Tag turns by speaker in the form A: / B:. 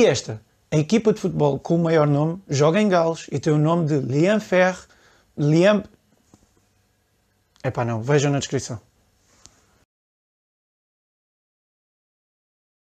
A: E esta, a equipa de futebol com o maior nome, joga em Gales e tem o nome de Liam Ferre, Liam... Epá não, vejam na descrição.